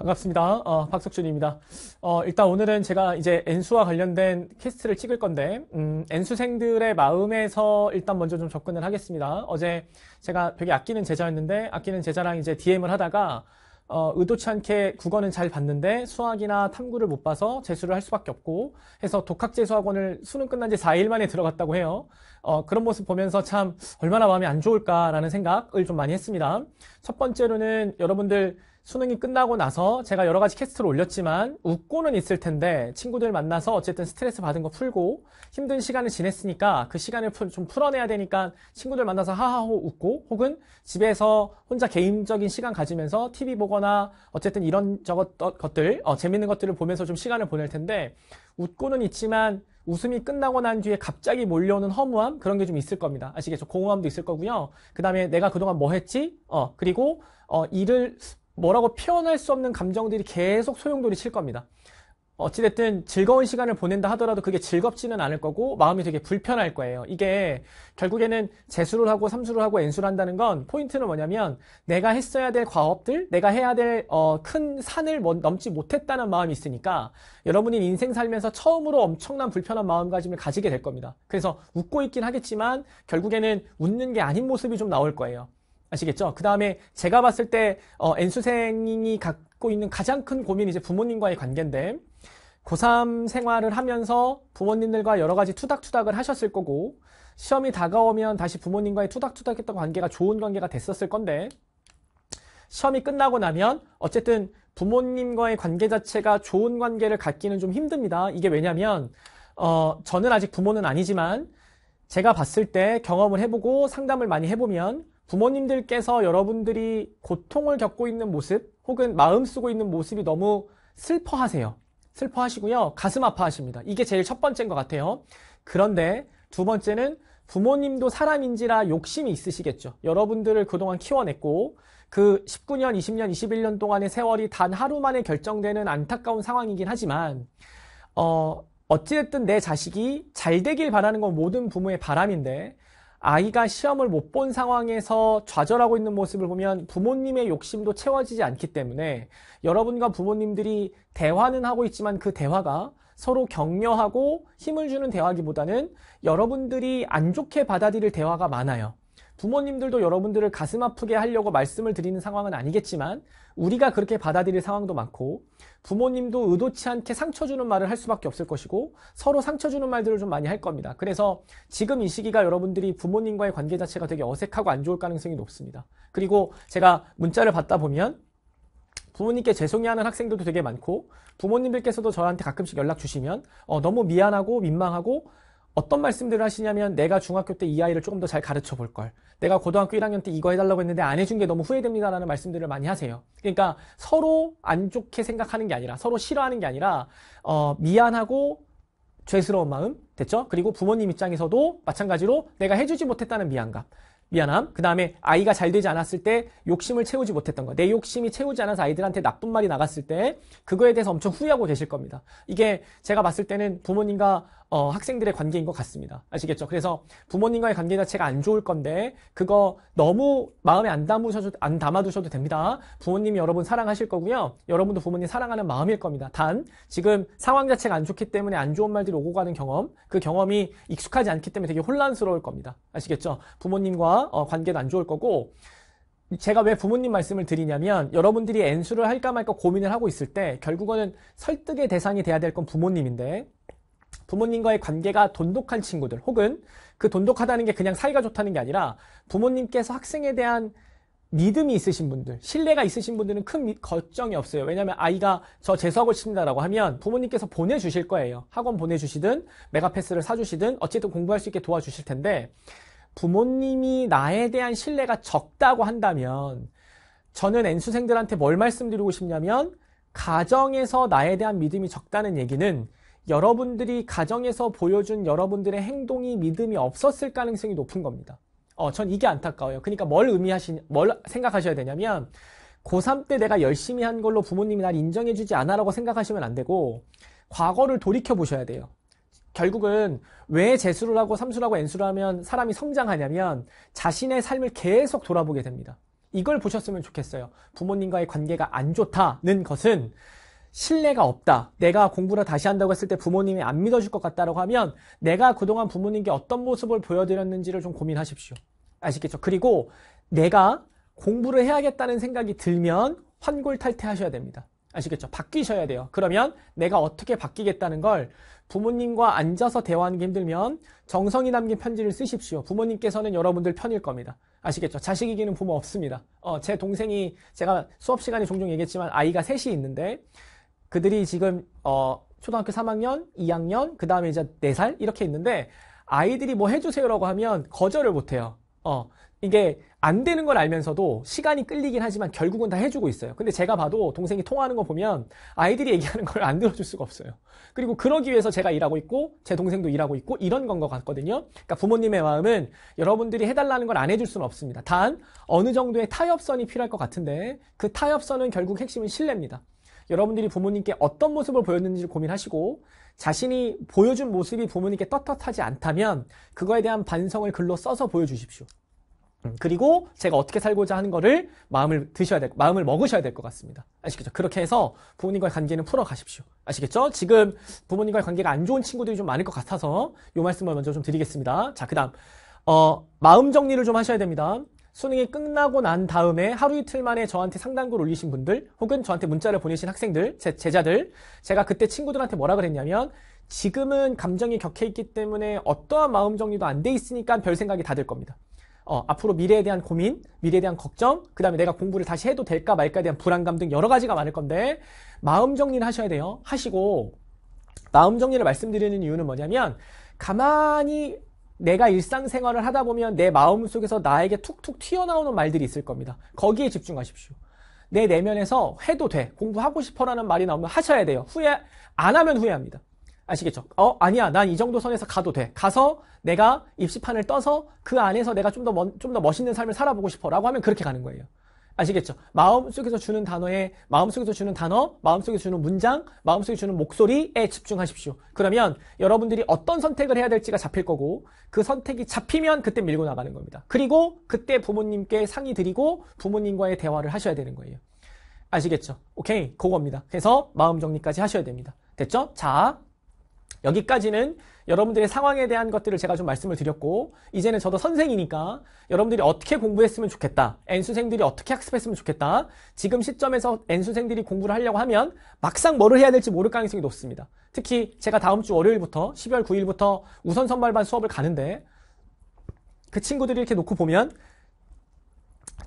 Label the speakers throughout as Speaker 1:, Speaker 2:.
Speaker 1: 반갑습니다. 어, 박석준입니다. 어, 일단 오늘은 제가 이제 N수와 관련된 캐스트를 찍을 건데, 음, N수생들의 마음에서 일단 먼저 좀 접근을 하겠습니다. 어제 제가 되게 아끼는 제자였는데, 아끼는 제자랑 이제 DM을 하다가, 어, 의도치 않게 국어는 잘 봤는데 수학이나 탐구를 못 봐서 재수를 할 수밖에 없고 해서 독학재수학원을 수능 끝난 지 4일 만에 들어갔다고 해요. 어, 그런 모습 보면서 참 얼마나 마음이 안 좋을까라는 생각을 좀 많이 했습니다. 첫 번째로는 여러분들 수능이 끝나고 나서 제가 여러 가지 캐스트를 올렸지만 웃고는 있을 텐데 친구들 만나서 어쨌든 스트레스 받은 거 풀고 힘든 시간을 지냈으니까 그 시간을 좀 풀어내야 되니까 친구들 만나서 하하호 웃고 혹은 집에서 혼자 개인적인 시간 가지면서 TV 보거나 어쨌든 이런 저것 것들 어, 재밌는 것들을 보면서 좀 시간을 보낼 텐데 웃고는 있지만 웃음이 끝나고 난 뒤에 갑자기 몰려오는 허무함 그런 게 좀 있을 겁니다. 아시겠죠? 공허함도 있을 거고요. 그 다음에 내가 그동안 뭐 했지? 어 그리고 어 일을 뭐라고 표현할 수 없는 감정들이 계속 소용돌이 칠 겁니다. 어찌됐든 즐거운 시간을 보낸다 하더라도 그게 즐겁지는 않을 거고 마음이 되게 불편할 거예요. 이게 결국에는 재수를 하고 삼수를 하고 N수를 한다는 건 포인트는 뭐냐면 내가 했어야 될 과업들, 내가 해야 될큰 어, 산을 뭐 넘지 못했다는 마음이 있으니까 여러분이 인생 살면서 처음으로 엄청난 불편한 마음가짐을 가지게 될 겁니다. 그래서 웃고 있긴 하겠지만 결국에는 웃는 게 아닌 모습이 좀 나올 거예요. 아시겠죠? 그 다음에 제가 봤을 때 어, N수생이 갖고 있는 가장 큰 고민이 이제 부모님과의 관계인데 고3 생활을 하면서 부모님들과 여러 가지 투닥투닥을 하셨을 거고 시험이 다가오면 다시 부모님과의 투닥투닥했던 관계가 좋은 관계가 됐었을 건데 시험이 끝나고 나면 어쨌든 부모님과의 관계 자체가 좋은 관계를 갖기는 좀 힘듭니다. 이게 왜냐면 어 저는 아직 부모는 아니지만 제가 봤을 때 경험을 해보고 상담을 많이 해보면 부모님들께서 여러분들이 고통을 겪고 있는 모습 혹은 마음 쓰고 있는 모습이 너무 슬퍼하세요. 슬퍼하시고요. 가슴 아파하십니다. 이게 제일 첫 번째인 것 같아요. 그런데 두 번째는 부모님도 사람인지라 욕심이 있으시겠죠. 여러분들을 그동안 키워냈고 그 19년, 20년, 21년 동안의 세월이 단 하루 만에 결정되는 안타까운 상황이긴 하지만 어, 어찌됐든 내 자식이 잘 되길 바라는 건 모든 부모의 바람인데 아이가 시험을 못 본 상황에서 좌절하고 있는 모습을 보면 부모님의 욕심도 채워지지 않기 때문에 여러분과 부모님들이 대화는 하고 있지만 그 대화가 서로 격려하고 힘을 주는 대화기보다는 여러분들이 안 좋게 받아들일 대화가 많아요. 부모님들도 여러분들을 가슴 아프게 하려고 말씀을 드리는 상황은 아니겠지만 우리가 그렇게 받아들일 상황도 많고 부모님도 의도치 않게 상처 주는 말을 할 수밖에 없을 것이고 서로 상처 주는 말들을 좀 많이 할 겁니다. 그래서 지금 이 시기가 여러분들이 부모님과의 관계 자체가 되게 어색하고 안 좋을 가능성이 높습니다. 그리고 제가 문자를 받다 보면 부모님께 죄송해하는 학생들도 되게 많고 부모님들께서도 저한테 가끔씩 연락 주시면 어, 너무 미안하고 민망하고 어떤 말씀들을 하시냐면 내가 중학교 때 이 아이를 조금 더 잘 가르쳐 볼 걸. 내가 고등학교 1학년 때 이거 해달라고 했는데 안 해준 게 너무 후회됩니다라는 말씀들을 많이 하세요. 그러니까 서로 안 좋게 생각하는 게 아니라 서로 싫어하는 게 아니라 어, 미안하고 죄스러운 마음 됐죠? 그리고 부모님 입장에서도 마찬가지로 내가 해주지 못했다는 미안감. 미안함. 그 다음에 아이가 잘 되지 않았을 때 욕심을 채우지 못했던 거. 내 욕심이 채우지 않아서 아이들한테 나쁜 말이 나갔을 때 그거에 대해서 엄청 후회하고 계실 겁니다. 이게 제가 봤을 때는 부모님과 어, 학생들의 관계인 것 같습니다. 아시겠죠? 그래서 부모님과의 관계 자체가 안 좋을 건데 그거 너무 마음에 안 담으셔도 안 담아두셔도 됩니다. 부모님이 여러분 사랑하실 거고요. 여러분도 부모님 사랑하는 마음일 겁니다. 단 지금 상황 자체가 안 좋기 때문에 안 좋은 말들이 오고 가는 경험 그 경험이 익숙하지 않기 때문에 되게 혼란스러울 겁니다. 아시겠죠? 부모님과 어, 관계도 안 좋을 거고 제가 왜 부모님 말씀을 드리냐면 여러분들이 N수를 할까 말까 고민을 하고 있을 때 결국은 설득의 대상이 돼야 될 건 부모님인데 부모님과의 관계가 돈독한 친구들 혹은 그 돈독하다는 게 그냥 사이가 좋다는 게 아니라 부모님께서 학생에 대한 믿음이 있으신 분들, 신뢰가 있으신 분들은 큰 걱정이 없어요. 왜냐하면 아이가 저 재수하고 싶다라고 하면 부모님께서 보내주실 거예요. 학원 보내주시든 메가패스를 사주시든 어쨌든 공부할 수 있게 도와주실 텐데 부모님이 나에 대한 신뢰가 적다고 한다면 저는 N수생들한테 뭘 말씀드리고 싶냐면 가정에서 나에 대한 믿음이 적다는 얘기는 여러분들이 가정에서 보여준 여러분들의 행동이 믿음이 없었을 가능성이 높은 겁니다. 어, 전 이게 안타까워요. 그러니까 뭘 의미하신, 뭘 생각하셔야 되냐면, 고3 때 내가 열심히 한 걸로 부모님이 날 인정해주지 않아라고 생각하시면 안 되고, 과거를 돌이켜보셔야 돼요. 결국은 왜 재수를 하고 삼수를하고 N수를 하면 사람이 성장하냐면 자신의 삶을 계속 돌아보게 됩니다. 이걸 보셨으면 좋겠어요. 부모님과의 관계가 안 좋다는 것은 신뢰가 없다. 내가 공부를 다시 한다고 했을 때 부모님이 안 믿어줄 것 같다라고 하면 내가 그동안 부모님께 어떤 모습을 보여드렸는지를 좀 고민하십시오. 아시겠죠? 그리고 내가 공부를 해야겠다는 생각이 들면 환골탈태하셔야 됩니다. 아시겠죠? 바뀌셔야 돼요. 그러면 내가 어떻게 바뀌겠다는 걸 부모님과 앉아서 대화하는 게 힘들면 정성이 남긴 편지를 쓰십시오. 부모님께서는 여러분들 편일 겁니다. 아시겠죠? 자식 이기는 부모 없습니다. 어, 제 동생이 제가 수업 시간에 종종 얘기했지만 아이가 셋이 있는데 그들이 지금 어 초등학교 3학년, 2학년, 그 다음에 이제 4살 이렇게 있는데 아이들이 뭐 해주세요라고 하면 거절을 못해요. 어 이게 안 되는 걸 알면서도 시간이 끌리긴 하지만 결국은 다 해주고 있어요. 근데 제가 봐도 동생이 통화하는 거 보면 아이들이 얘기하는 걸 안 들어줄 수가 없어요. 그리고 그러기 위해서 제가 일하고 있고 제 동생도 일하고 있고 이런 건 것 같거든요. 그러니까 부모님의 마음은 여러분들이 해달라는 걸 안 해줄 수는 없습니다. 단 어느 정도의 타협선이 필요할 것 같은데 그 타협선은 결국 핵심은 신뢰입니다. 여러분들이 부모님께 어떤 모습을 보였는지 고민하시고 자신이 보여준 모습이 부모님께 떳떳하지 않다면 그거에 대한 반성을 글로 써서 보여주십시오. 음, 그리고 제가 어떻게 살고자 하는 거를 마음을 드셔야 될, 마음을 먹으셔야 될 것 같습니다. 아시겠죠? 그렇게 해서 부모님과의 관계는 풀어가십시오. 아시겠죠? 지금 부모님과의 관계가 안 좋은 친구들이 좀 많을 것 같아서 요 말씀을 먼저 좀 드리겠습니다. 자, 그 다음. 어, 마음 정리를 좀 하셔야 됩니다. 수능이 끝나고 난 다음에 하루 이틀 만에 저한테 상담글 올리신 분들 혹은 저한테 문자를 보내신 학생들, 제 제자들 제가 그때 친구들한테 뭐라 그랬냐면 지금은 감정이 격해 있기 때문에 어떠한 마음 정리도 안 돼 있으니까 별 생각이 다 들 겁니다. 어, 앞으로 미래에 대한 고민, 미래에 대한 걱정, 그 다음에 내가 공부를 다시 해도 될까 말까에 대한 불안감 등 여러 가지가 많을 건데 마음 정리를 하셔야 돼요. 하시고 마음 정리를 말씀드리는 이유는 뭐냐면 가만히 내가 일상생활을 하다 보면 내 마음속에서 나에게 툭툭 튀어나오는 말들이 있을 겁니다. 거기에 집중하십시오. 내 내면에서 해도 돼. 공부하고 싶어라는 말이 나오면 하셔야 돼요. 후회 안 하면 후회합니다. 아시겠죠? 어, 아니야. 난 이 정도 선에서 가도 돼. 가서 내가 입시판을 떠서 그 안에서 내가 좀더 좀더 멋있는 삶을 살아보고 싶어라고 하면 그렇게 가는 거예요. 아시겠죠? 마음속에서 주는 단어에 마음속에서 주는 단어, 마음속에서 주는 문장, 마음속에서 주는 목소리에 집중하십시오. 그러면 여러분들이 어떤 선택을 해야 될지가 잡힐 거고 그 선택이 잡히면 그때 밀고 나가는 겁니다. 그리고 그때 부모님께 상의 드리고 부모님과의 대화를 하셔야 되는 거예요. 아시겠죠? 오케이. 그겁니다. 그래서 마음 정리까지 하셔야 됩니다. 됐죠? 자, 여기까지는 여러분들의 상황에 대한 것들을 제가 좀 말씀을 드렸고 이제는 저도 선생이니까 여러분들이 어떻게 공부했으면 좋겠다 N수생들이 어떻게 학습했으면 좋겠다 지금 시점에서 N수생들이 공부를 하려고 하면 막상 뭐를 해야 될지 모를 가능성이 높습니다 특히 제가 다음 주 월요일부터 12월 9일부터 우선 선발반 수업을 가는데 그 친구들이 이렇게 놓고 보면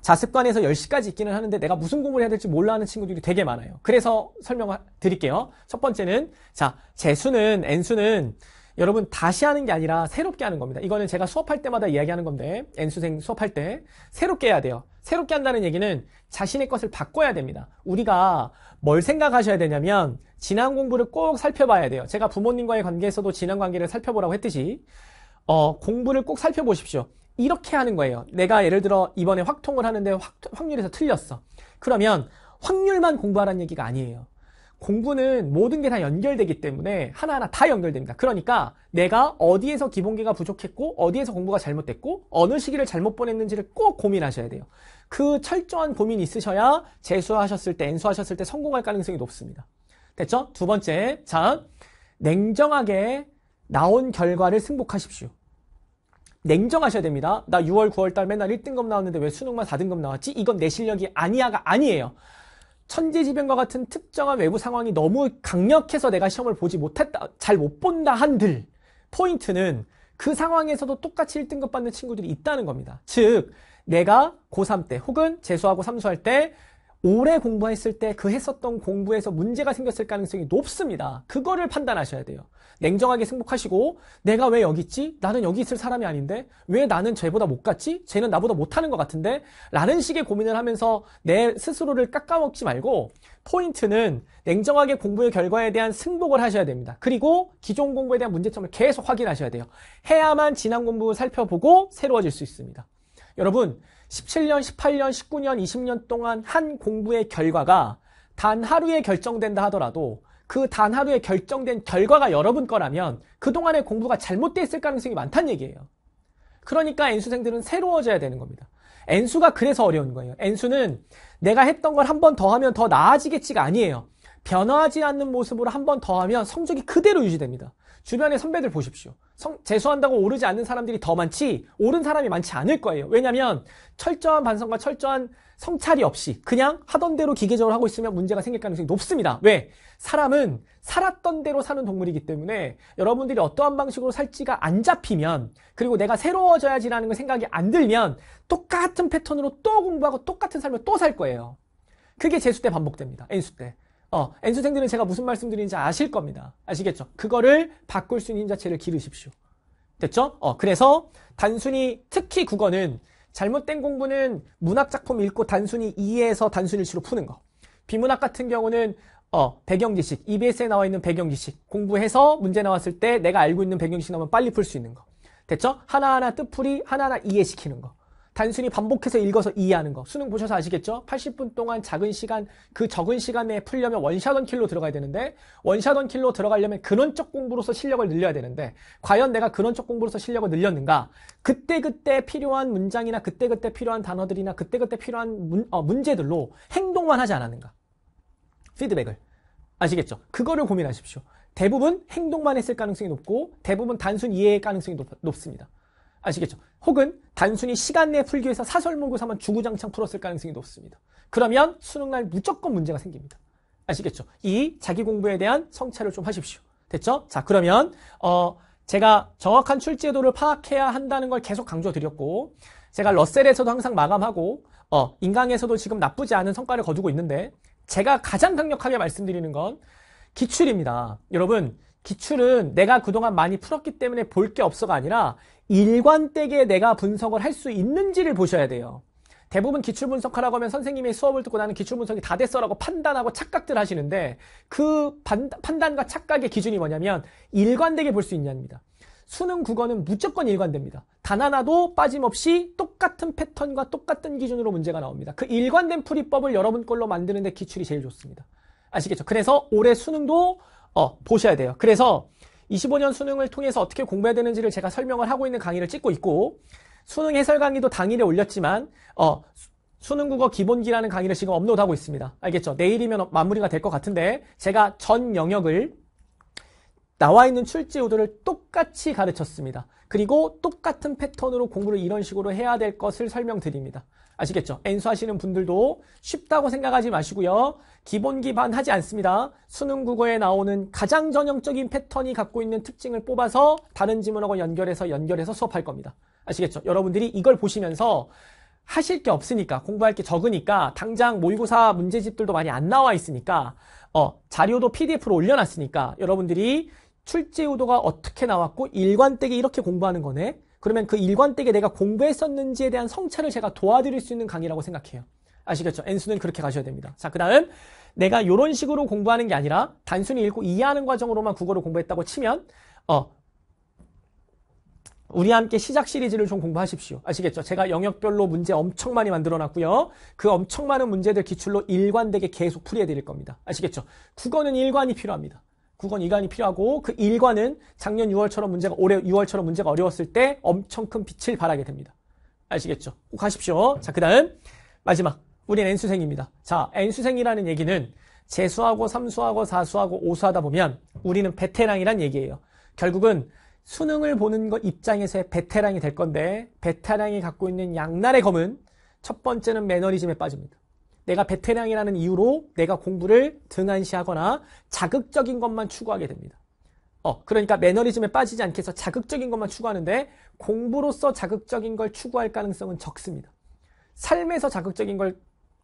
Speaker 1: 자습관에서 10시까지 있기는 하는데 내가 무슨 공부를 해야 될지 몰라 하는 친구들이 되게 많아요. 그래서 설명을 드릴게요. 첫 번째는 자, 재수는 N수는 여러분 다시 하는 게 아니라 새롭게 하는 겁니다. 이거는 제가 수업할 때마다 이야기하는 건데 N수생 수업할 때 새롭게 해야 돼요. 새롭게 한다는 얘기는 자신의 것을 바꿔야 됩니다. 우리가 뭘 생각하셔야 되냐면 지난 공부를 꼭 살펴봐야 돼요. 제가 부모님과의 관계에서도 지난 관계를 살펴보라고 했듯이 어, 공부를 꼭 살펴보십시오. 이렇게 하는 거예요. 내가 예를 들어 이번에 확통을 하는데 확, 확률에서 틀렸어. 그러면 확률만 공부하라는 얘기가 아니에요. 공부는 모든 게 다 연결되기 때문에 하나하나 다 연결됩니다. 그러니까 내가 어디에서 기본기가 부족했고 어디에서 공부가 잘못됐고 어느 시기를 잘못 보냈는지를 꼭 고민하셔야 돼요. 그 철저한 고민이 있으셔야 재수하셨을 때, 엔수하셨을 때 성공할 가능성이 높습니다. 됐죠? 두 번째, 자, 냉정하게 나온 결과를 승복하십시오. 냉정하셔야 됩니다. 나 6월, 9월 달 맨날 1등급 나왔는데 왜 수능만 4등급 나왔지? 이건 내 실력이 아니야가 아니에요. 천재지변과 같은 특정한 외부 상황이 너무 강력해서 내가 시험을 보지 못했다, 잘 못 본다 한들 포인트는 그 상황에서도 똑같이 1등급 받는 친구들이 있다는 겁니다. 즉, 내가 고3 때 혹은 재수하고 삼수할 때 오래 공부했을 때 그 했었던 공부에서 문제가 생겼을 가능성이 높습니다. 그거를 판단하셔야 돼요. 냉정하게 승복하시고 내가 왜 여기 있지? 나는 여기 있을 사람이 아닌데 왜 나는 쟤보다 못 갔지? 쟤는 나보다 못하는 것 같은데 라는 식의 고민을 하면서 내 스스로를 깎아먹지 말고 포인트는 냉정하게 공부의 결과에 대한 승복을 하셔야 됩니다. 그리고 기존 공부에 대한 문제점을 계속 확인하셔야 돼요. 해야만 지난 공부 살펴보고 새로워질 수 있습니다. 여러분 17년, 18년, 19년, 20년 동안 한 공부의 결과가 단 하루에 결정된다 하더라도 그 단 하루에 결정된 결과가 여러분 거라면 그동안의 공부가 잘못돼 있을 가능성이 많다는 얘기예요. 그러니까 N수생들은 새로워져야 되는 겁니다. N수가 그래서 어려운 거예요. N수는 내가 했던 걸 한 번 더 하면 더 나아지겠지가 아니에요. 변화하지 않는 모습으로 한 번 더 하면 성적이 그대로 유지됩니다. 주변의 선배들 보십시오. 성, 재수한다고 오르지 않는 사람들이 더 많지 오른 사람이 많지 않을 거예요. 왜냐하면 철저한 반성과 철저한 성찰이 없이 그냥 하던 대로 기계적으로 하고 있으면 문제가 생길 가능성이 높습니다. 왜? 사람은 살았던 대로 사는 동물이기 때문에 여러분들이 어떠한 방식으로 살지가 안 잡히면 그리고 내가 새로워져야지라는 걸 생각이 안 들면 똑같은 패턴으로 또 공부하고 똑같은 삶을 또 살 거예요. 그게 재수 때 반복됩니다. N수 때. 어, N수생들은 제가 무슨 말씀드리는지 아실 겁니다. 아시겠죠? 그거를 바꿀 수 있는 자체를 기르십시오. 됐죠? 어, 그래서 단순히 특히 국어는 잘못된 공부는 문학작품 읽고 단순히 이해해서 단순 일치로 푸는 거. 비문학 같은 경우는 어, 배경지식, EBS에 나와 있는 배경지식 공부해서 문제 나왔을 때 내가 알고 있는 배경지식 나오면 빨리 풀 수 있는 거. 됐죠? 하나하나 뜻풀이 하나하나 이해시키는 거. 단순히 반복해서 읽어서 이해하는 거. 수능 보셔서 아시겠죠? 80분 동안 작은 시간, 그 적은 시간에 풀려면 원샷 원킬로 들어가야 되는데 원샷 원킬로 들어가려면 근원적 공부로서 실력을 늘려야 되는데 과연 내가 근원적 공부로서 실력을 늘렸는가? 그때그때 그때 필요한 문장이나 그때그때 그때 필요한 단어들이나 그때그때 그때 필요한 문, 어, 문제들로 행동만 하지 않았는가? 피드백을. 아시겠죠? 그거를 고민하십시오. 대부분 행동만 했을 가능성이 높고 대부분 단순 이해의 가능성이 높, 높습니다. 아시겠죠? 혹은 단순히 시간 내에풀기위해서사설문고사만 주구장창 풀었을 가능성이 높습니다. 그러면 수능날 무조건 문제가 생깁니다. 아시겠죠? 이 자기 공부에 대한 성찰을 좀 하십시오. 됐죠? 자 그러면 어 제가 정확한 출제도를 파악해야 한다는 걸 계속 강조드렸고 제가 러셀에서도 항상 마감하고 어 인강에서도 지금 나쁘지 않은 성과를 거두고 있는데 제가 가장 강력하게 말씀드리는 건 기출입니다. 여러분 기출은 내가 그동안 많이 풀었기 때문에 볼 게 없어가 아니라 일관되게 내가 분석을 할 수 있는지를 보셔야 돼요. 대부분 기출 분석하라고 하면 선생님의 수업을 듣고 나는 기출 분석이 다 됐어라고 판단하고 착각들 하시는데 그 반, 판단과 착각의 기준이 뭐냐면 일관되게 볼 수 있냐입니다. 수능 국어는 무조건 일관됩니다. 단 하나도 빠짐없이 똑같은 패턴과 똑같은 기준으로 문제가 나옵니다. 그 일관된 풀이법을 여러분 걸로 만드는데 기출이 제일 좋습니다. 아시겠죠? 그래서 올해 수능도 어, 보셔야 돼요. 그래서 25년 수능을 통해서 어떻게 공부해야 되는지를 제가 설명을 하고 있는 강의를 찍고 있고 수능 해설 강의도 당일에 올렸지만 어, 수능 국어 기본기라는 강의를 지금 업로드하고 있습니다. 알겠죠? 내일이면 마무리가 될 것 같은데 제가 전 영역을 나와 있는 출제 우도를 똑같이 가르쳤습니다. 그리고 똑같은 패턴으로 공부를 이런 식으로 해야 될 것을 설명드립니다. 아시겠죠? 엔수하시는 분들도 쉽다고 생각하지 마시고요. 기본 기반 하지 않습니다. 수능 국어에 나오는 가장 전형적인 패턴이 갖고 있는 특징을 뽑아서 다른 지문하고 연결해서 연결해서 수업할 겁니다. 아시겠죠? 여러분들이 이걸 보시면서 하실 게 없으니까 공부할 게 적으니까 당장 모의고사 문제집들도 많이 안 나와 있으니까 어, 자료도 PDF로 올려놨으니까 여러분들이 출제 의도가 어떻게 나왔고 일관되게 이렇게 공부하는 거네 그러면 그 일관되게 내가 공부했었는지에 대한 성찰을 제가 도와드릴 수 있는 강의라고 생각해요. 아시겠죠? N수는 그렇게 가셔야 됩니다. 자, 그 다음 내가 이런 식으로 공부하는 게 아니라 단순히 읽고 이해하는 과정으로만 국어를 공부했다고 치면 어 우리 함께 시작 시리즈를 좀 공부하십시오. 아시겠죠? 제가 영역별로 문제 엄청 많이 만들어놨고요. 그 엄청 많은 문제들 기출로 일관되게 계속 풀이해드릴 겁니다. 아시겠죠? 국어는 일관이 필요합니다. 국원 이관이 필요하고 그일관은 작년 6월처럼 문제가 올해 6월처럼 문제가 어려웠을 때 엄청 큰 빛을 발하게 됩니다. 아시겠죠? 꼭 하십시오. 자, 그 다음 마지막 우린 N수생입니다. 자, N수생이라는 얘기는 재수하고 삼수하고 사수하고 오수하다 보면 우리는 베테랑이란 얘기예요. 결국은 수능을 보는 것 입장에서의 베테랑이 될 건데 베테랑이 갖고 있는 양날의 검은 첫 번째는 매너리즘에 빠집니다. 내가 베테랑이라는 이유로 내가 공부를 등한시하거나 자극적인 것만 추구하게 됩니다. 어, 그러니까 매너리즘에 빠지지 않게 해서 자극적인 것만 추구하는데 공부로서 자극적인 걸 추구할 가능성은 적습니다. 삶에서 자극적인 걸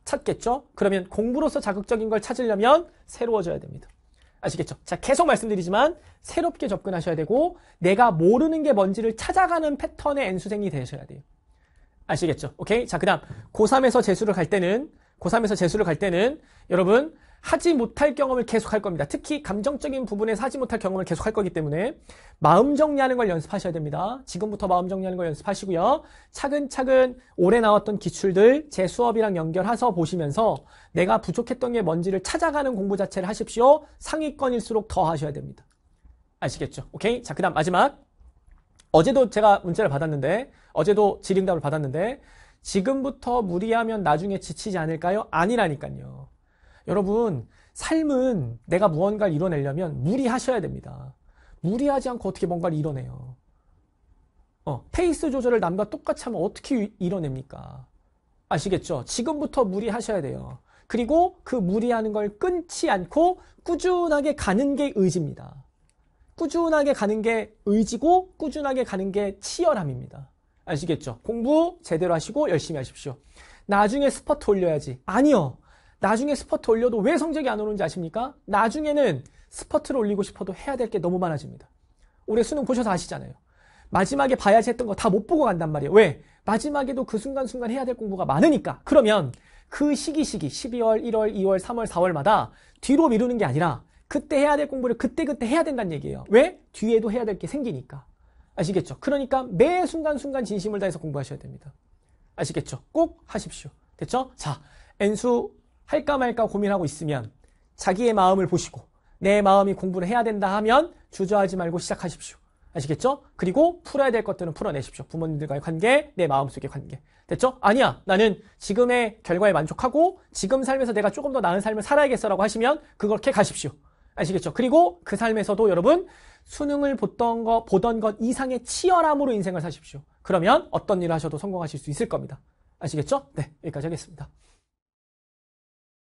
Speaker 1: 찾겠죠? 그러면 공부로서 자극적인 걸 찾으려면 새로워져야 됩니다. 아시겠죠? 자, 계속 말씀드리지만 새롭게 접근하셔야 되고 내가 모르는 게 뭔지를 찾아가는 패턴의 N수생이 되셔야 돼요. 아시겠죠? 오케이? 자, 그 다음 고3에서 재수를 갈 때는 고3에서 재수를 갈 때는 여러분 하지 못할 경험을 계속할 겁니다. 특히 감정적인 부분에서 하지 못할 경험을 계속할 거기 때문에 마음 정리하는 걸 연습하셔야 됩니다. 지금부터 마음 정리하는 걸 연습하시고요. 차근차근 올해 나왔던 기출들 제 수업이랑 연결해서 보시면서 내가 부족했던 게 뭔지를 찾아가는 공부 자체를 하십시오. 상위권일수록 더 하셔야 됩니다. 아시겠죠? 오케이? 자, 그 다음 마지막 어제도 제가 문자를 받았는데 어제도 질의응답을 받았는데 지금부터 무리하면 나중에 지치지 않을까요? 아니라니까요. 여러분, 삶은 내가 무언가를 이뤄내려면 무리하셔야 됩니다. 무리하지 않고 어떻게 뭔가를 이뤄내요. 어, 페이스 조절을 남과 똑같이 하면 어떻게 이뤄냅니까? 아시겠죠? 지금부터 무리하셔야 돼요. 그리고 그 무리하는 걸 끊지 않고 꾸준하게 가는 게 의지입니다. 꾸준하게 가는 게 의지고 꾸준하게 가는 게 치열함입니다. 아시겠죠? 공부 제대로 하시고 열심히 하십시오. 나중에 스퍼트 올려야지. 아니요. 나중에 스퍼트 올려도 왜 성적이 안 오는지 아십니까? 나중에는 스퍼트를 올리고 싶어도 해야 될 게 너무 많아집니다. 올해 수능 보셔서 아시잖아요. 마지막에 봐야지 했던 거 다 못 보고 간단 말이에요. 왜? 마지막에도 그 순간순간 해야 될 공부가 많으니까. 그러면 그 시기 시기 12월, 1월, 2월, 3월, 4월마다 뒤로 미루는 게 아니라 그때 해야 될 공부를 그때그때 그때 해야 된다는 얘기예요. 왜? 뒤에도 해야 될 게 생기니까. 아시겠죠? 그러니까 매 순간순간 진심을 다해서 공부하셔야 됩니다. 아시겠죠? 꼭 하십시오. 됐죠? 자, N수 할까 말까 고민하고 있으면 자기의 마음을 보시고 내 마음이 공부를 해야 된다 하면 주저하지 말고 시작하십시오. 아시겠죠? 그리고 풀어야 될 것들은 풀어내십시오. 부모님들과의 관계, 내 마음속의 관계. 됐죠? 아니야. 나는 지금의 결과에 만족하고 지금 삶에서 내가 조금 더 나은 삶을 살아야겠어라고 하시면 그렇게 가십시오. 아시겠죠? 그리고 그 삶에서도 여러분 수능을 보던 것, 보던 것 이상의 치열함으로 인생을 사십시오. 그러면 어떤 일을 하셔도 성공하실 수 있을 겁니다. 아시겠죠? 네, 여기까지 하겠습니다.